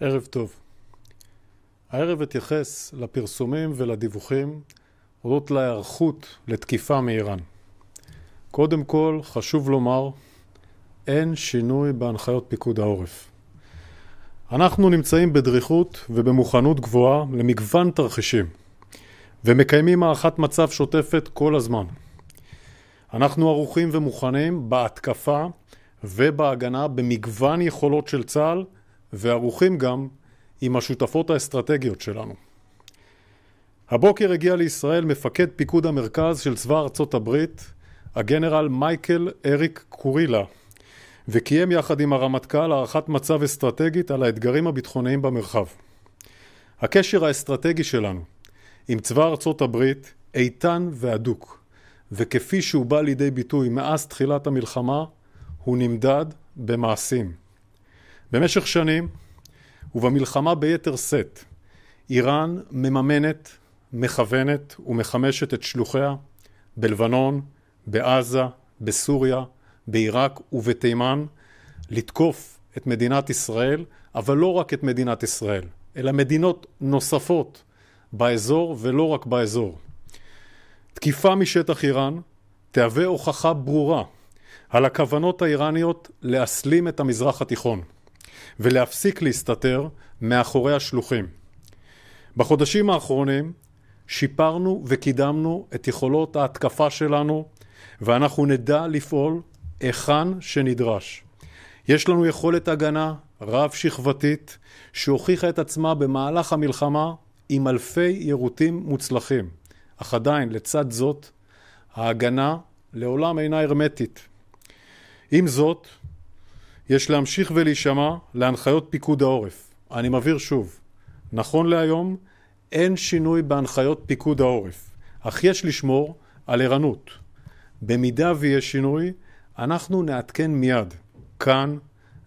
ערב טוב. הערב אתייחס לפרסומים ולדיווחים אודות להיערכות לתקיפה מאיראן. קודם כל, חשוב לומר, אין שינוי בהנחיות פיקוד העורף. אנחנו נמצאים בדריכות ובמוכנות גבוהה למגוון תרחישים, ומקיימים הערכת מצב שוטפת כל הזמן. אנחנו ערוכים ומוכנים בהתקפה ובהגנה במגוון יכולות של צה"ל וערוכים גם עם השותפות האסטרטגיות שלנו. הבוקר הגיע לישראל מפקד פיקוד המרכז של צבא ארצות הברית, הגנרל מייקל אריק קורילה, וקיים יחד עם הרמטכ"ל הערכת מצב אסטרטגית על האתגרים הביטחוניים במרחב. הקשר האסטרטגי שלנו עם צבא ארצות הברית איתן והדוק, וכפי שהוא בא לידי ביטוי מאז תחילת המלחמה, הוא נמדד במעשים. במשך שנים, ובמלחמה ביתר שאת, איראן מממנת, מכוונת ומחמשת את שלוחיה בלבנון, בעזה, בסוריה, בעיראק ובתימן, לתקוף את מדינת ישראל, אבל לא רק את מדינת ישראל, אלא מדינות נוספות באזור ולא רק באזור. תקיפה משטח איראן תהווה הוכחה ברורה על הכוונות האיראניות להסלים את המזרח התיכון. ולהפסיק להסתתר מאחורי השלוחים. בחודשים האחרונים שיפרנו וקידמנו את יכולות ההתקפה שלנו ואנחנו נדע לפעול היכן שנדרש. יש לנו יכולת הגנה רב-שכבתית שהוכיחה את עצמה במהלך המלחמה עם אלפי יירוטים מוצלחים, אך עדיין לצד זאת ההגנה לעולם אינה הרמטית. עם זאת, יש להמשיך ולהישמע להנחיות פיקוד העורף. אני מבהיר שוב, נכון להיום אין שינוי בהנחיות פיקוד העורף, אך יש לשמור על ערנות. במידה ויש שינוי, אנחנו נעדכן מיד, כאן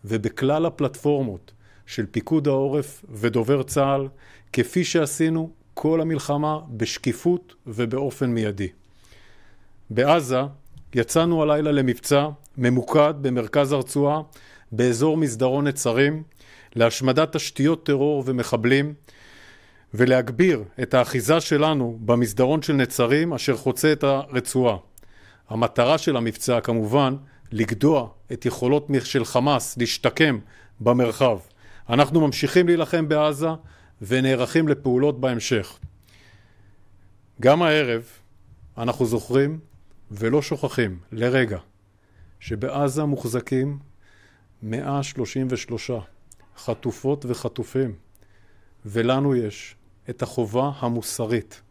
ובכלל הפלטפורמות של פיקוד העורף ודובר צה"ל, כפי שעשינו כל המלחמה בשקיפות ובאופן מיידי. בעזה יצאנו הלילה למבצע ממוקד במרכז הרצועה, באזור מסדרון נצרים, להשמדת תשתיות טרור ומחבלים, ולהגביר את האחיזה שלנו במסדרון של נצרים אשר חוצה את הרצועה. המטרה של המבצע כמובן לגדוע את יכולות של חמאס להשתקם במרחב. אנחנו ממשיכים להילחם בעזה ונערכים לפעולות בהמשך. גם הערב אנחנו זוכרים ולא שוכחים לרגע שבעזה מוחזקים 133 חטופות וחטופים, ולנו יש את החובה המוסרית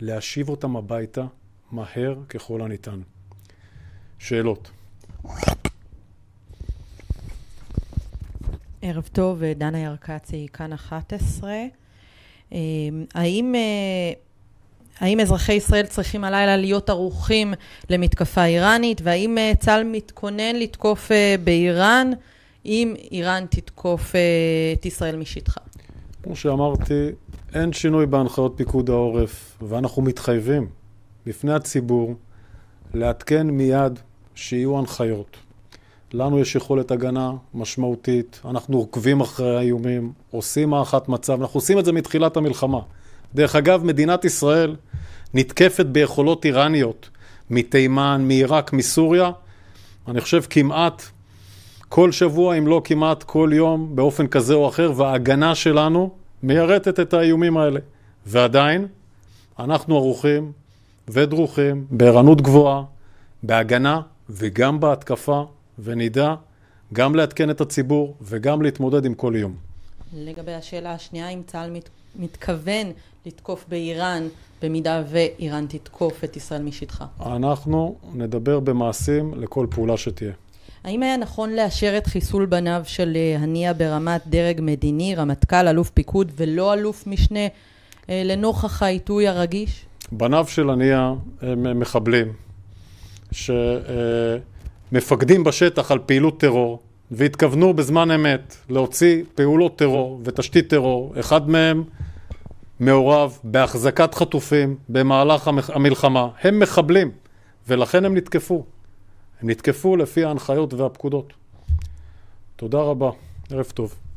להשיב אותם הביתה מהר ככל הניתן. שאלות. ערב טוב, דנה ירקצי, כאן 11. אה, האם אה, האם אזרחי ישראל צריכים הלילה להיות ערוכים למתקפה איראנית, והאם אה, צה"ל מתכונן לתקוף אה, באיראן, אם איראן תתקוף אה, את ישראל משטחה? כמו שאמרתי, אין שינוי בהנחיות פיקוד העורף, ואנחנו מתחייבים בפני הציבור לעדכן מיד שיהיו הנחיות. לנו יש יכולת הגנה משמעותית, אנחנו עוקבים אחרי האיומים, עושים הערכת מצב, אנחנו עושים את זה מתחילת המלחמה. דרך אגב, מדינת ישראל נתקפת ביכולות איראניות מתימן, מעיראק, מסוריה, אני חושב כמעט כל שבוע, אם לא כמעט כל יום, באופן כזה או אחר, וההגנה שלנו מיירטת את האיומים האלה. ועדיין, אנחנו ערוכים ודרוכים בערנות גבוהה, בהגנה וגם בהתקפה, ונדע גם לעדכן את הציבור וגם להתמודד עם כל איום. לגבי השאלה השנייה, אם צה"ל מת, מתכוון לתקוף באיראן, במידה ואיראן תתקוף את ישראל משטחה? אנחנו נדבר במעשים לכל פעולה שתהיה. האם היה נכון לאשר את חיסול בניו של אה, הנייה ברמת דרג מדיני, רמטכ"ל, אלוף פיקוד ולא אלוף משנה, אה, לנוכח העיתוי הרגיש? בניו של הנייה הם אה, מחבלים שמפקדים בשטח על פעילות טרור והתכוונו בזמן אמת להוציא פעולות טרור ותשתית טרור. אחד מהם מעורב בהחזקת חטופים במהלך המלחמה. הם מחבלים, ולכן הם נתקפו. הם נתקפו לפי ההנחיות והפקודות. תודה רבה, ערב טוב.